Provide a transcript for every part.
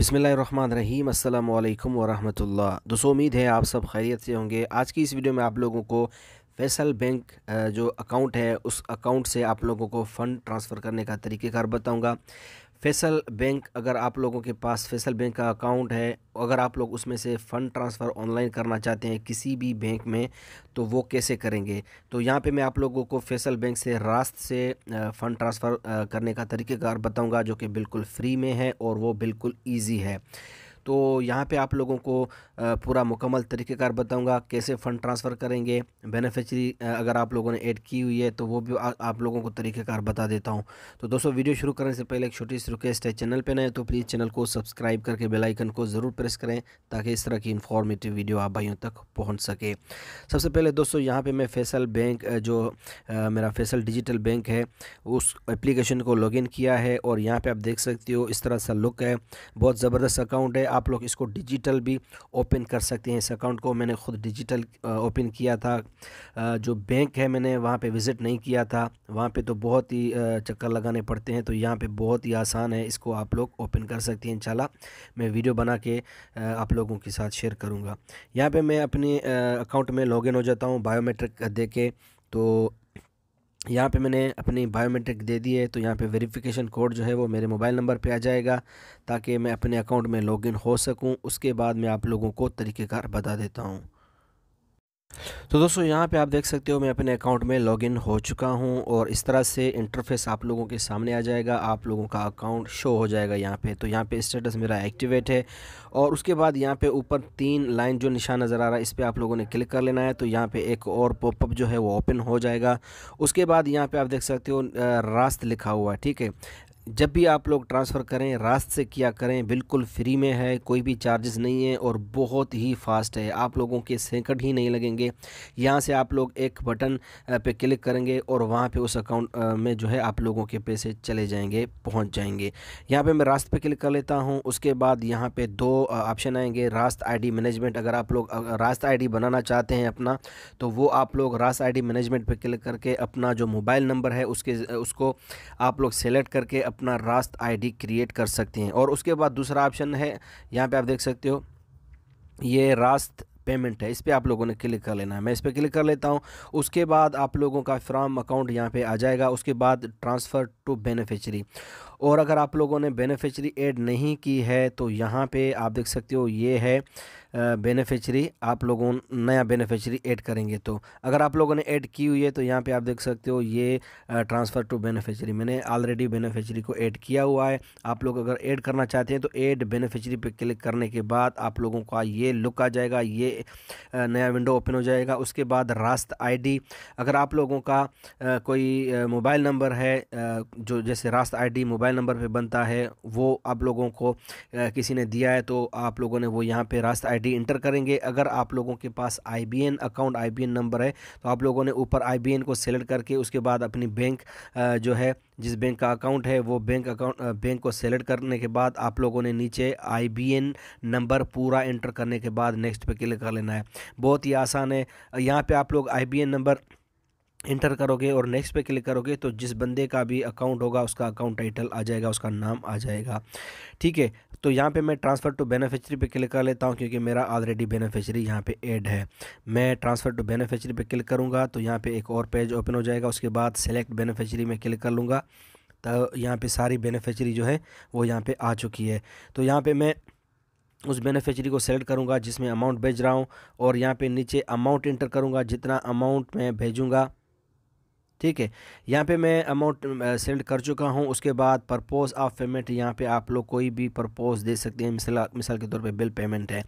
बसमीम अल्लाम वरहमल दोस्तों उम्मीद है आप सब खैरियत से होंगे आज की इस वीडियो में आप लोगों को फैसल बैंक जो अकाउंट है उस अकाउंट से आप लोगों को फ़ंड ट्रांसफ़र करने का तरीक़ेकार बताऊंगा फैसल बैंक अगर आप लोगों के पास फैसल बैंक का अकाउंट है अगर आप लोग उसमें से फ़ंड ट्रांसफ़र ऑनलाइन करना चाहते हैं किसी भी बैंक में तो वो कैसे करेंगे तो यहाँ पे मैं आप लोगों को फैसल बैंक से रास्त से फ़ंड ट्रांसफ़र करने का तरीक़ेकार बताऊँगा जो कि बिल्कुल फ्री में है और वो बिल्कुल ईजी है तो यहाँ पे आप लोगों को पूरा मुकम्मल तरीक़ेकार बताऊँगा कैसे फ़ंड ट्रांसफ़र करेंगे बेनिफिशरी अगर आप लोगों ने ऐड की हुई है तो वो भी आप लोगों को तरीक़ेकार बता देता हूँ तो दोस्तों वीडियो शुरू करने से पहले एक छोटी सी रिक्वेस्ट है चैनल पर नए तो प्लीज़ चैनल को सब्सक्राइब करके बेलाइकन को ज़रूर प्रेस करें ताकि इस तरह की इन्फॉर्मेटिव वीडियो आप भाइयों तक पहुँच सके सबसे पहले दोस्तों यहाँ पर मैं फैसल बैंक जो मेरा फैसल डिजिटल बैंक है उस एप्लीकेशन को लॉगिन किया है और यहाँ पर आप देख सकते हो इस तरह सा लुक है बहुत ज़बरदस्त अकाउंट है आप लोग इसको डिजिटल भी ओपन कर सकते हैं इस अकाउंट को मैंने ख़ुद डिजिटल ओपन किया था जो बैंक है मैंने वहाँ पे विज़िट नहीं किया था वहाँ पे तो बहुत ही चक्कर लगाने पड़ते हैं तो यहाँ पे बहुत ही आसान है इसको आप लोग ओपन कर सकते हैं इन मैं वीडियो बना के आप लोगों के साथ शेयर करूँगा यहाँ पर मैं अपने अकाउंट में लॉगिन हो जाता हूँ बायोमेट्रिक दे के तो यहाँ पे मैंने अपनी बायोमेट्रिक दे दी है तो यहाँ पे वेरिफिकेशन कोड जो है वो मेरे मोबाइल नंबर पे आ जाएगा ताकि मैं अपने अकाउंट में लॉगिन हो सकूँ उसके बाद मैं आप लोगों को तरीक़ेकार बता देता हूँ तो दोस्तों यहाँ पे आप देख सकते हो मैं अपने अकाउंट में लॉगिन हो चुका हूँ और इस तरह से इंटरफेस आप लोगों के सामने आ जाएगा आप लोगों का अकाउंट शो हो जाएगा यहाँ पे तो यहाँ पे स्टेटस मेरा एक्टिवेट है और उसके बाद यहाँ पे ऊपर तीन लाइन जो निशान नज़र आ रहा है इस पर आप लोगों ने क्लिक कर लेना है तो यहाँ पर एक और पॉपअप जो है वो ओपन हो जाएगा उसके बाद यहाँ पर आप देख सकते हो रास्त लिखा हुआ है ठीक है जब भी आप लोग ट्रांसफ़र करें रास्त से किया करें बिल्कुल फ्री में है कोई भी चार्जेस नहीं है और बहुत ही फास्ट है आप लोगों के सेंकट ही नहीं लगेंगे यहाँ से आप लोग एक बटन पे क्लिक करेंगे और वहाँ पे उस अकाउंट में जो है आप लोगों के पैसे चले जाएंगे पहुँच जाएंगे यहाँ पे मैं रास्त पे क्लिक कर लेता हूँ उसके बाद यहाँ पर दो ऑप्शन आएँगे रास्त आई मैनेजमेंट अगर आप लोग रास्त आई बनाना चाहते हैं अपना तो वो आप लोग रास्त आई मैनेजमेंट पर क्लिक करके अपना जो मोबाइल नंबर है उसके उसको आप लोग सेलेक्ट करके अपना रास्त आईडी क्रिएट कर सकते हैं और उसके बाद दूसरा ऑप्शन है यहाँ पे आप देख सकते हो ये रास्त पेमेंट है इस पर आप लोगों ने क्लिक कर लेना है मैं इस पर क्लिक कर लेता हूँ उसके बाद आप लोगों का फ्राम अकाउंट यहाँ पे आ जाएगा उसके बाद ट्रांसफ़र टू बेनिफिशरी और अगर आप लोगों ने बेनिफिशरी ऐड नहीं की है तो यहाँ पे आप देख सकते हो ये है बेनिफिशरी आप लोगों नया बेनिफिशरी ऐड करेंगे तो अगर आप लोगों ने ऐड की हुई है तो यहाँ पे आप देख सकते हो ये ट्रांसफ़र टू बेनिफिशरी मैंने ऑलरेडी बेनिफिशरी को ऐड किया हुआ है आप लोग अगर ऐड करना चाहते हैं तो ऐड बेनिफिशरी पे क्लिक करने के बाद आप लोगों का ये लुक आ जाएगा ये नया विंडो ओपन हो जाएगा उसके बाद रास्त आई अगर आप लोगों का कोई मोबाइल नंबर है जो जैसे रास्त आई मोबाइल नंबर पर बनता है वो आप लोगों को किसी ने दिया है तो आप लोगों ने वो यहाँ पर रास्त आई आईडी इंटर करेंगे अगर आप लोगों के पास आईबीएन अकाउंट आईबीएन नंबर है तो आप लोगों ने ऊपर आईबीएन को सेलेक्ट करके उसके बाद अपनी बैंक जो है जिस बैंक का अकाउंट है वो बैंक अकाउंट बैंक को सेलेक्ट करने के बाद आप लोगों ने नीचे आईबीएन नंबर पूरा एंटर करने के बाद नेक्स्ट पे क्लिक कर लेना है बहुत ही आसान है यहाँ पे आप लोग आईबीएन नंबर इंटर करोगे और नेक्स्ट पे क्लिक करोगे तो जिस बंदे का भी अकाउंट होगा उसका अकाउंट टाइटल आ जाएगा उसका नाम आ जाएगा ठीक है तो यहाँ पे मैं ट्रांसफ़र टू बेनिफिशियरी पे क्लिक कर लेता हूँ क्योंकि मेरा ऑलरेडी बेनिफिशरी यहाँ पे ऐड है मैं ट्रांसफ़र टू बेनिफिशियरी पे क्लिक करूँगा तो यहाँ पर एक और पेज ओपन हो जाएगा उसके बाद सेलेक्ट बेनिफिशरी में क्लिक कर लूँगा तो यहाँ पर सारी बेनिफिशरी जो है वो यहाँ पर आ चुकी है तो यहाँ पर मैं उस बेनिफिशरी को सेलेक्ट करूँगा जिसमें अमाउंट भेज रहा हूँ और यहाँ पर नीचे अमाउंट इंटर करूँगा जितना अमाउंट मैं भेजूँगा ठीक है यहाँ पे मैं अमाउंट सेंड कर चुका हूँ उसके बाद परपोज ऑफ पेमेंट यहाँ पे आप लोग कोई भी परपोज दे सकते हैं मिसाल मिसाल के तौर पे बिल पेमेंट है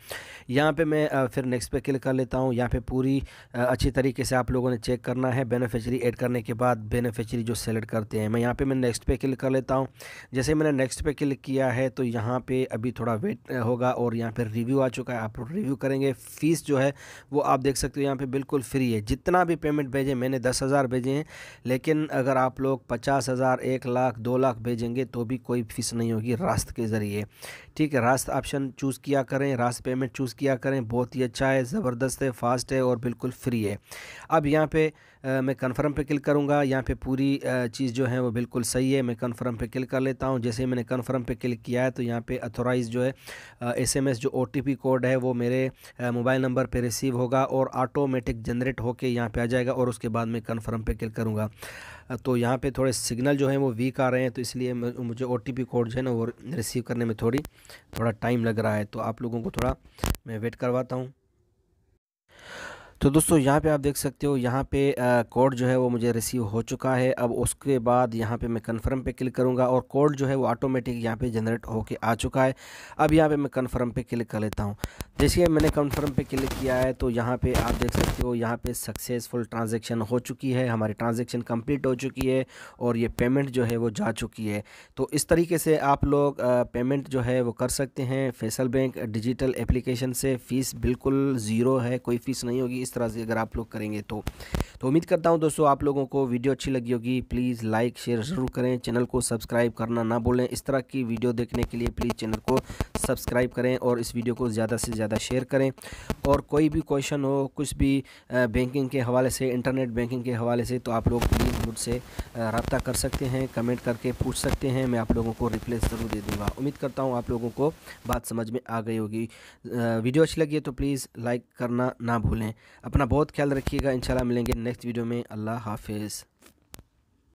यहाँ पे मैं फिर नेक्स्ट पे क्लिक कर लेता हूँ यहाँ पे पूरी अच्छी तरीके से आप लोगों ने चेक करना है बेनिफिशरी ऐड करने के बाद बेनिफिशरी जो सेलेक्ट करते हैं मैं यहाँ पर मैं नेक्स्ट पे क्लिक कर लेता हूँ जैसे मैंने नेक्स्ट पे क्लिक किया है तो यहाँ पर अभी थोड़ा वेट होगा और यहाँ पर रिव्यू आ चुका है आप लोग रिव्यू करेंगे फ़ीस जो है वो आप देख सकते हो यहाँ पर बिल्कुल फ्री है जितना भी पेमेंट भेजें मैंने दस भेजे हैं लेकिन अगर आप लोग पचास हज़ार एक लाख दो लाख भेजेंगे तो भी कोई फीस नहीं होगी रास्त के ज़रिए ठीक है रास्त ऑप्शन चूज़ किया करें रास्त पेमेंट चूज़ किया करें बहुत ही अच्छा है ज़बरदस्त है फास्ट है और बिल्कुल फ्री है अब यहाँ पे आ, मैं कन्फर्म पे क्लिक करूँगा यहाँ पे पूरी चीज़ जो है वो बिल्कुल सही है मैं कन्फर्म पे क्लिक कर लेता हूँ जैसे ही मैंने कन्फर्म पे क्लिक किया है तो यहाँ पे अथोराइज़ जो है एस एम एस जो ओ टी पी कोड है वो मेरे मोबाइल नंबर पर रिसीव होगा और आटोमेटिक जनरेट होकर यहाँ पर आ जाएगा और उसके बाद मैं कन्फर्म पर क्लिक करूँगा तो यहाँ पे थोड़े सिग्नल जो है वो वीक आ रहे हैं तो इसलिए मुझे ओ कोड जो है ना वो रिसीव करने में थोड़ी थोड़ा टाइम लग रहा है तो आप लोगों को थोड़ा मैं वेट करवाता हूँ तो दोस्तों यहाँ पे आप देख सकते हो यहाँ पे कोड जो है वो मुझे रिसीव हो चुका है अब उसके बाद यहाँ पे मैं कन्फर्म पे क्लिक करूँगा और कोड जो है वो ऑटोमेटिक यहाँ पे जनरेट होके आ चुका है अब यहाँ पे मैं कन्फर्म पे क्लिक कर लेता हूँ जैसे मैंने कंफर्म पे क्लिक किया है तो यहाँ पे आप देख सकते हो यहाँ पे सक्सेसफुल ट्रांजैक्शन हो चुकी है हमारी ट्रांजैक्शन कंप्लीट हो चुकी है और ये पेमेंट जो है वो जा चुकी है तो इस तरीके से आप लोग पेमेंट जो है वो कर सकते हैं फैसल बैंक डिजिटल एप्लीकेशन से फ़ीस बिल्कुल ज़ीरो है कोई फ़ीस नहीं होगी इस तरह से अगर आप लोग करेंगे तो तो उम्मीद करता हूँ दोस्तों आप लोगों को वीडियो अच्छी लगी होगी प्लीज़ लाइक शेयर ज़रूर करें चैनल को सब्सक्राइब करना ना भूलें इस तरह की वीडियो देखने के लिए प्लीज़ चैनल को सब्सक्राइब करें और इस वीडियो को ज़्यादा से ज़्यादा ज़्यादा शेयर करें और कोई भी क्वेश्चन हो कुछ भी बैंकिंग के हवाले से इंटरनेट बैंकिंग के हवाले से तो आप लोग प्लीज़ मुझसे रबता कर सकते हैं कमेंट करके पूछ सकते हैं मैं आप लोगों को रिप्लाई ज़रूर दे दूँगा उम्मीद करता हूँ आप लोगों को बात समझ में आ गई होगी वीडियो अच्छी लगी है तो प्लीज़ लाइक करना ना भूलें अपना बहुत ख्याल रखिएगा इंशाल्लाह मिलेंगे नेक्स्ट वीडियो में अल्लाह हाफिज़